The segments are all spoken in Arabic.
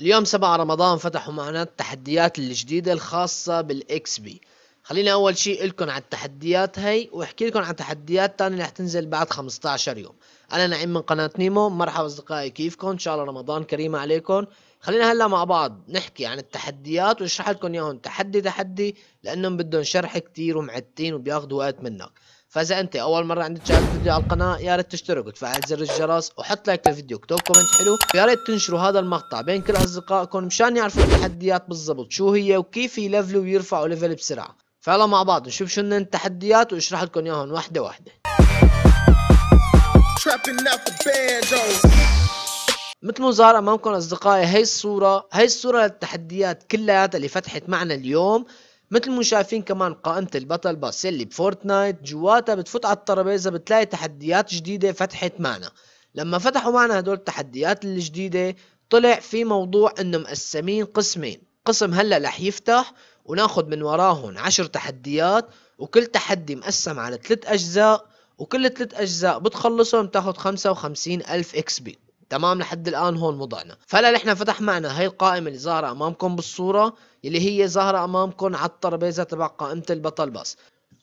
اليوم 7 رمضان فتحوا معنا التحديات الجديدة الخاصة بالاكس بي خلينا اول شيء لكم على التحديات هي واحكي لكم عن تحديات تانية اللي رح تنزل بعد 15 يوم انا نعيم من قناة نيمو مرحبا اصدقائي كيفكم ان شاء الله رمضان كريم عليكم خلينا هلا مع بعض نحكي عن التحديات واشرح لكم اياهم تحدي تحدي لانهم بدهم شرح كتير ومعدتين وبياخذوا وقت منك فاذا انت اول مره عندك تشاهد فيديو على القناه يا ريت تشترك وتفعل زر الجرس وحط لايك للفيديو اكتب كومنت حلو ويا ريت تنشروا هذا المقطع بين كل اصدقائكم مشان يعرفوا التحديات بالضبط شو هي وكيف يلفلوا ويرفعوا ليفل بسرعه فيلا مع بعض نشوف شو التحديات واشرح لكم اياهم واحده واحده مثل ما ظهر امامكم اصدقائي هي الصوره هي الصوره للتحديات كلياتها اللي فتحت معنا اليوم مثل ما شايفين كمان قائمة البطل باس اللي بفورتنايت جواتها بتفوت على الترابيزة بتلاقي تحديات جديدة فتحت معنا لما فتحوا معنا هدول التحديات الجديدة طلع في موضوع انه مقسمين قسمين قسم هلا رح يفتح وناخد من وراهن عشر تحديات وكل تحدي مقسم على ثلاث اجزاء وكل ثلاث اجزاء بتخلصهم بتاخد خمسة وخمسين الف اكس بي تمام لحد الان هون وضعنا فهلا نحن فتح معنا هي القائمه اللي ظاهره امامكم بالصوره اللي هي ظاهره امامكم على الترابيزه تبع قائمه البطل بس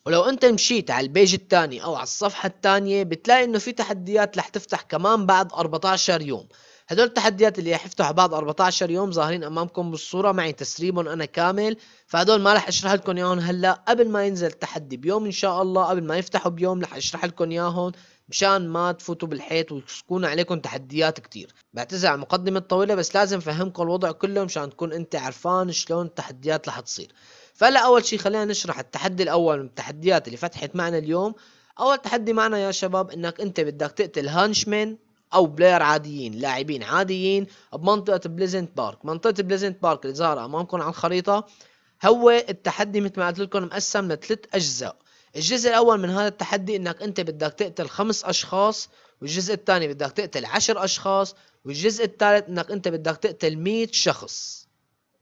ولو انت مشيت على البيج الثاني او على الصفحه الثانيه بتلاقي انه في تحديات رح تفتح كمان بعد 14 يوم هدول التحديات اللي رح يفتحوا بعد 14 يوم ظاهرين امامكم بالصوره معي تسريبهم انا كامل فهدول ما رح اشرح لكم اياهم هلا قبل ما ينزل التحدي بيوم ان شاء الله قبل ما يفتحوا بيوم رح اشرح لكم اياهم مشان ما تفوتوا بالحيط وتكون عليكم تحديات كتير بعتذر على المقدمة الطويلة بس لازم فهمكم الوضع كله مشان تكون انت عرفان شلون التحديات رح تصير فهلا اول شيء خلينا نشرح التحدي الاول من التحديات اللي فتحت معنا اليوم اول تحدي معنا يا شباب انك انت بدك تقتل هانشمين او بلاير عاديين لاعبين عاديين بمنطقة بليزنت بارك منطقة بليزنت بارك اللي ظاهرة امامكم على الخريطة هو التحدي مثل ما قلت لكم مقسم لثلاث اجزاء الجزء الاول من هذا التحدي انك انت بدك تقتل خمس اشخاص والجزء الثاني بدك تقتل عشر اشخاص والجزء الثالث انك انت بدك تقتل مية شخص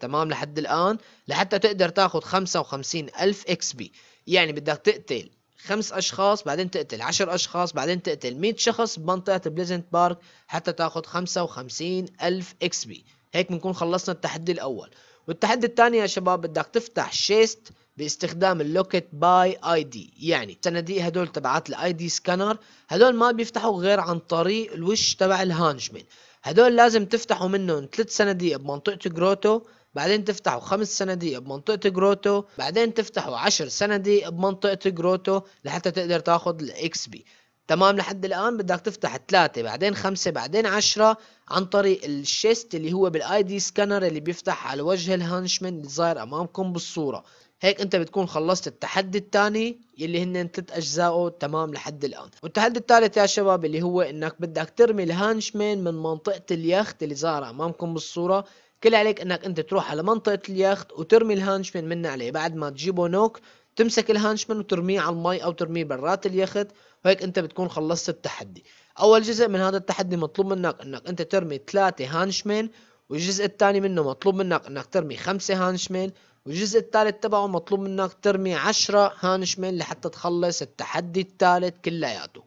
تمام لحد الان لحتى تقدر تاخذ خمسة وخمسين الف اكس بي يعني بدك تقتل خمس اشخاص بعدين تقتل عشر اشخاص بعدين تقتل مية شخص بمنطقة بليزنت بارك حتى تاخذ خمسة وخمسين الف اكس بي هيك بنكون خلصنا التحدي الاول والتحدي الثاني يا شباب بدك تفتح شيست باستخدام اللوكت باي اي دي يعني تنادي هدول تبعات الاي دي سكانر هدول ما بيفتحوا غير عن طريق الوش تبع الهانجمن هدول لازم تفتحوا منهم ثلاث صناديق بمنطقة جروتو بعدين تفتحوا خمس صناديق بمنطقة جروتو بعدين تفتحوا عشر صناديق بمنطقة جروتو لحتى تقدر تاخد الاكس بي تمام لحد الان بدك تفتح ثلاثة بعدين خمسة بعدين عشرة عن طريق الشيست اللي هو بالاي دي سكانر اللي بيفتح على وجه الهانشمن اللي ظاهر امامكم بالصورة هيك انت بتكون خلصت التحدي الثاني يلي هن ثلاث اجزائه تمام لحد الان والتحدي الثالث يا شباب اللي هو انك بدك ترمي الهانشمان من منطقه اليخت اللي ظاهره امامكم بالصوره كل عليك انك انت تروح على منطقه اليخت وترمي الهانشمان من عليه بعد ما تجيبه نوك تمسك الهانشمان وترميه على المي او ترميه برات اليخت وهيك انت بتكون خلصت التحدي اول جزء من هذا التحدي مطلوب منك انك انت ترمي ثلاثة هانشمان والجزء الثاني منه مطلوب منك انك ترمي خمسة هانشمان والجزء الثالث تبعه مطلوب منك ترمي عشرة هانشمن لحتى تخلص التحدي الثالث كلياته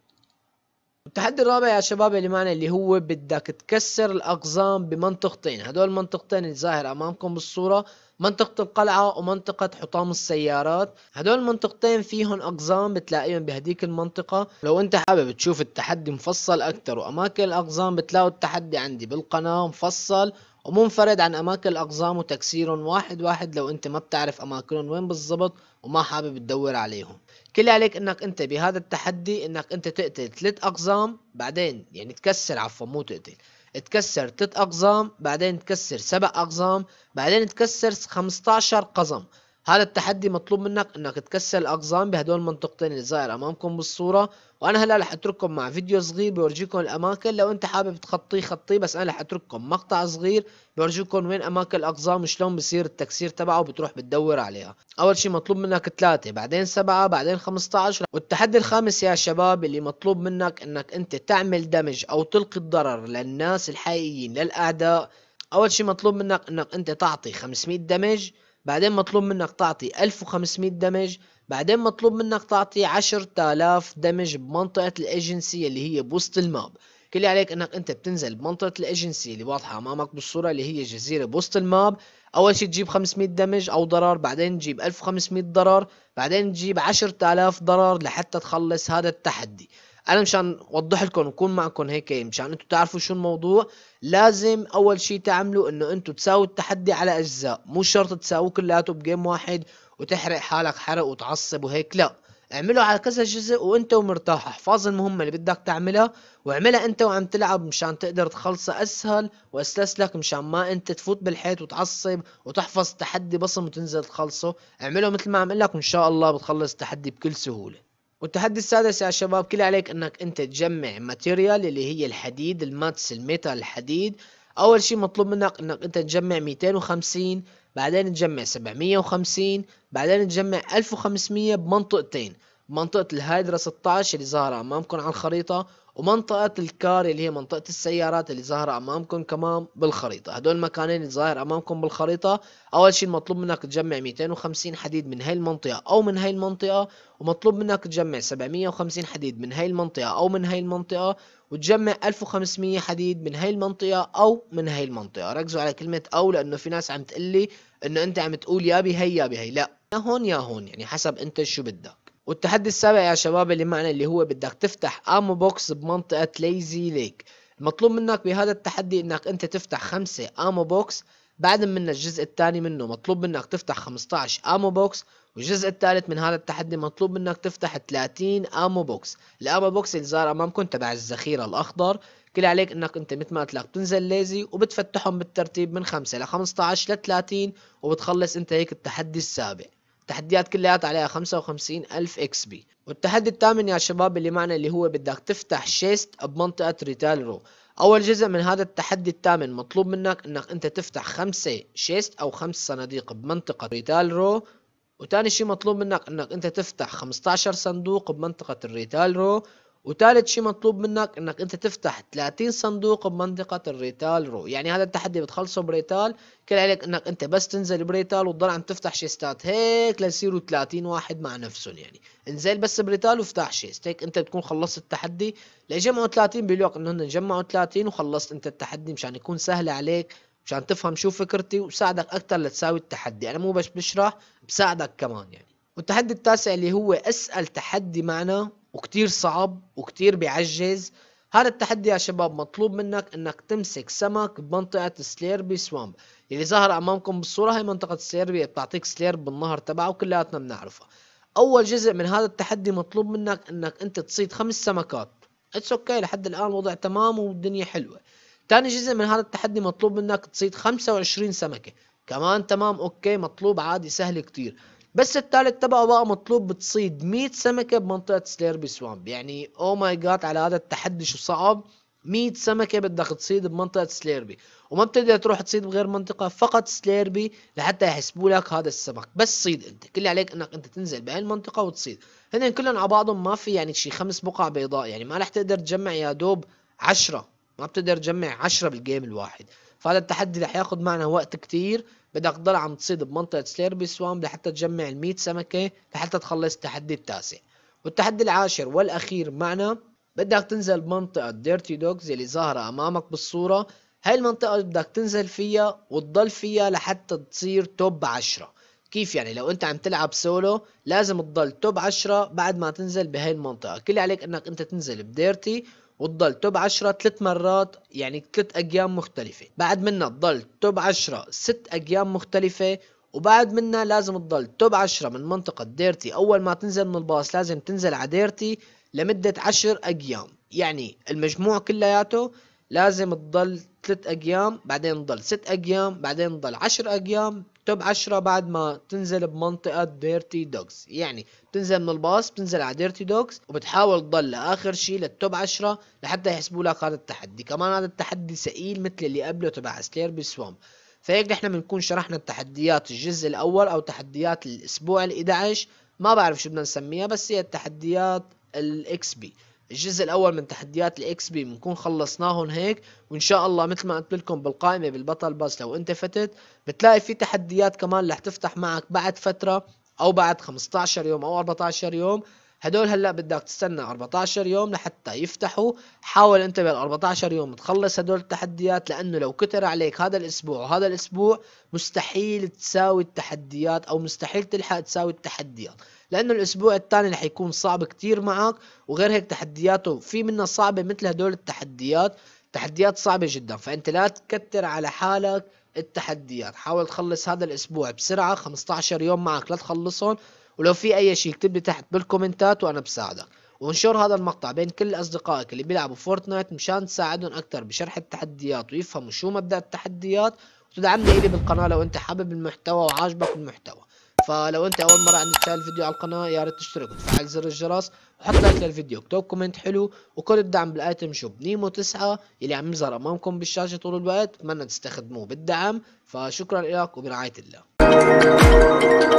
التحدي الرابع يا شباب اللي معنا اللي هو بدك تكسر الاقزام بمنطقتين هدول المنطقتين الظاهر امامكم بالصوره منطقة القلعة ومنطقة حطام السيارات هدول المنطقتين فيهم أقزام بتلاقيهم بهديك المنطقة لو أنت حابب تشوف التحدي مفصل أكتر وأماكن الأقزام بتلاقوا التحدي عندي بالقناة مفصل ومنفرد عن اماكن الاقزام وتكسيرهم واحد واحد لو انت ما بتعرف اماكنهم وين بالضبط وما حابب تدور عليهم كل عليك انك انت بهذا التحدي انك انت تقتل ثلاث اقزام بعدين يعني تكسر عفوا مو تقتل تكسر ثلاث اقزام بعدين تكسر سبع اقزام بعدين تكسر 15 قزم هذا التحدي مطلوب منك انك تكسر الاقزام بهدول المنطقتين اللي ظاهر امامكم بالصوره وانا هلا رح اترككم مع فيديو صغير بورجيكم الاماكن لو انت حابب تخطيه خطيه بس انا رح اترككم مقطع صغير بورجيكم وين اماكن الاقزام وشلون بصير التكسير تبعه وبتروح بتدور عليها اول شيء مطلوب منك ثلاثة بعدين سبعة بعدين 15 والتحدي الخامس يا شباب اللي مطلوب منك انك انت تعمل دمج او تلقي الضرر للناس الحقيقيين للاعداء اول شيء مطلوب منك انك انت تعطي 500 دمج بعدين مطلوب منك تعطي 1500 دمج بعدين مطلوب منك تعطي 10000 دمج بمنطقة الايجنسي اللي هي بوسط الماب كل عليك انك انت بتنزل بمنطقة الايجنسي اللي واضحة امامك بالصورة اللي هي جزيرة بوسط الماب اول شيء تجيب 500 دمج او ضرر بعدين تجيب 1500 ضرر بعدين تجيب 10000 ضرر لحتى تخلص هذا التحدي انا مشان اوضح لكم وكون معكم هيك إيه، مشان انتم تعرفوا شو الموضوع لازم اول شيء تعملوا انه انتم تساووا التحدي على اجزاء مو شرط تساووه كلياته بجيم واحد وتحرق حالك حرق وتعصب وهيك لا اعمله على كذا جزء وانت ومرتاح احفظ المهمة اللي بدك تعملها واعملها انت وعم تلعب مشان تقدر تخلصها اسهل واسلس لك مشان ما انت تفوت بالحيط وتعصب وتحفظ تحدي بصم وتنزل تخلصه اعمله مثل ما عم لك وان شاء الله بتخلص التحدي بكل سهولة والتحدي السادس يا شباب كل عليك انك انت تجمع ماتيريال اللي هي الحديد الماتس الميتال الحديد اول شيء مطلوب منك انك انت تجمع 250 بعدين تجمع 750 بعدين تجمع 1500 بمنطقتين منطقة الهايدرا 16 اللي ظاهرة أمامكم على الخريطة ومنطقة الكار اللي هي منطقة السيارات اللي ظاهرة أمامكم كمان بالخريطة هدول المكانين اللي ظاهر أمامكم بالخريطة أول شيء المطلوب منك تجمع 250 حديد من هاي المنطقة أو من هاي المنطقة ومطلوب منك تجمع 750 حديد من هاي المنطقة أو من هاي المنطقة وتجمع 1500 حديد من هاي المنطقة أو من هاي المنطقة ركزوا على كلمة أو لأنه في ناس عم تقلي أنه أنت عم تقول يا بهي يا بهي لا هون يا هون يعني حسب أنت شو بدك والتحدي السابع يا شباب اللي معنا اللي هو بدك تفتح امو بوكس بمنطقة ليزي ليك المطلوب منك بهذا التحدي انك انت تفتح خمسة امو بوكس بعد من الجزء الثاني منه مطلوب منك تفتح 15 امو بوكس والجزء الثالث من هذا التحدي مطلوب منك تفتح 30 امو بوكس الامو بوكس اللي صار امامكم تبع الذخيره الاخضر كل عليك انك انت مثل ما قلت لك تنزل ليزي وبتفتحهم بالترتيب من 5 ل 15 ل 30 وبتخلص انت هيك التحدي السابع التحديات كلياتها عليها 55 ألف اكس بي والتحدي الثامن يا شباب اللي معنا اللي هو بدك تفتح شيست بمنطقة ريتال رو أول جزء من هذا التحدي الثامن مطلوب منك إنك أنت تفتح خمسة شيست أو خمس صناديق بمنطقة ريتال رو وتاني شي مطلوب منك إنك أنت تفتح 15 صندوق بمنطقة الريتال رو وثالث شيء مطلوب منك انك انت تفتح 30 صندوق بمنطقه الريتال رو يعني هذا التحدي بتخلصه بريتال كل عليك انك انت بس تنزل بريتال وتضل عم تفتح شيستات هيك ليصيروا 30 واحد مع نفسهم يعني انزل بس بريتال وافتح شيست هيك انت بتكون خلصت التحدي ليجمعوا 30 بالوقت انه جمعوا 30 وخلصت انت التحدي مشان يكون سهل عليك مشان تفهم شو فكرتي وبساعدك اكثر لتساوي التحدي انا مو بس بشرح بساعدك كمان يعني والتحدي التاسع اللي هو اسال تحدي معنا وكتير صعب وكتير بيعجز هذا التحدي يا شباب مطلوب منك انك تمسك سمك بمنطقة سليربي سوامب اللي ظهر امامكم بالصورة هي منطقة سليربي بتعطيك سليرب بالنهر تبعه كلياتنا بنعرفها اول جزء من هذا التحدي مطلوب منك انك انت تصيد خمس سمكات اتس اوكي okay. لحد الان الوضع تمام والدنيا حلوه تاني جزء من هذا التحدي مطلوب منك تصيد خمسة وعشرين سمكه كمان تمام اوكي مطلوب عادي سهل كتير بس الثالث تبعه بقى مطلوب بتصيد 100 سمكة بمنطقة سليربي سوامب يعني او ماي جاد على هذا التحدي شو صعب 100 سمكة بدك تصيد بمنطقة سليربي وما بتقدر تروح تصيد بغير منطقة فقط سليربي لحتى يحسبوا لك هذا السمك بس صيد انت كل اللي عليك انك انت تنزل بهي المنطقة وتصيد هن كلهم على بعضهم ما في يعني شي خمس بقع بيضاء يعني ما رح تقدر تجمع يا دوب 10 ما بتقدر تجمع 10 بالجيم الواحد فهذا التحدي رح ياخذ معنا وقت كثير بدك تضل عم تصيد بمنطقة سليربي سوام لحتى تجمع ال سمكة لحتى تخلص التحدي التاسع والتحدي العاشر والأخير معنا بدك تنزل بمنطقة ديرتي دوغز اللي ظاهرة أمامك بالصورة هاي المنطقة بدك تنزل فيها وتضل فيها لحتى تصير توب عشرة كيف يعني لو انت عم تلعب سولو لازم تضل توب 10 بعد ما تنزل بهي المنطقه كل عليك انك انت تنزل بديرتي وتضل توب 10 ثلاث مرات يعني ثلاث اجيام مختلفه بعد منها تضل توب 10 ست اجيام مختلفه وبعد منها لازم تضل توب 10 من منطقة ديرتي أول ما تنزل من الباص لازم تنزل على ديرتي لمدة 10 أيام يعني المجموع كلياته لازم تضل ثلاث ايام بعدين تضل ست ايام بعدين تضل عشر ايام توب عشرة بعد ما تنزل بمنطقة ديرتي دوكس يعني بتنزل من الباص بتنزل على ديرتي دوكس وبتحاول تضل لآخر شي للتوب عشرة لحتى يحسبوا لك هذا التحدي كمان هذا التحدي سئيل مثل اللي قبله تبع سلير بسوام فهيك احنا بنكون شرحنا التحديات الجزء الأول أو تحديات الأسبوع ال11 ما بعرف شو بدنا نسميها بس هي التحديات الاكس بي الجزء الاول من تحديات الاكس بي بنكون خلصناهم هيك وان شاء الله مثل ما قلت لكم بالقائمه بالبطل باس لو انت فتت بتلاقي في تحديات كمان رح تفتح معك بعد فتره او بعد 15 يوم او 14 يوم هدول هلا بدك تستنى 14 يوم لحتى يفتحوا حاول انت بال 14 يوم تخلص هدول التحديات لانه لو كتر عليك هذا الاسبوع وهذا الاسبوع مستحيل تساوي التحديات او مستحيل تلحق تساوي التحديات لانه الاسبوع الثاني رح يكون صعب كتير معك وغير هيك تحدياته في منها صعبه مثل هدول التحديات تحديات صعبه جدا فانت لا تكتر على حالك التحديات حاول تخلص هذا الاسبوع بسرعه 15 يوم معك لا تخلصهم ولو في اي شيء اكتب لي تحت بالكومنتات وانا بساعدك وانشر هذا المقطع بين كل اصدقائك اللي بيلعبوا فورتنايت مشان تساعدهم اكثر بشرح التحديات ويفهموا شو مبدا التحديات وتدعمني الي بالقناه لو انت حابب المحتوى وعاجبك المحتوى فلو انت اول مره عندك تشاهد الفيديو على القناه يا ريت تشترك وتفعل زر الجرس وحط لايك للفيديو اكتب كومنت حلو وكل الدعم بالايتم شوب نيمو 9 اللي عم يظهر امامكم بالشاشه طول الوقت اتمنى تستخدموه بالدعم فشكرا لك وبرعايه الله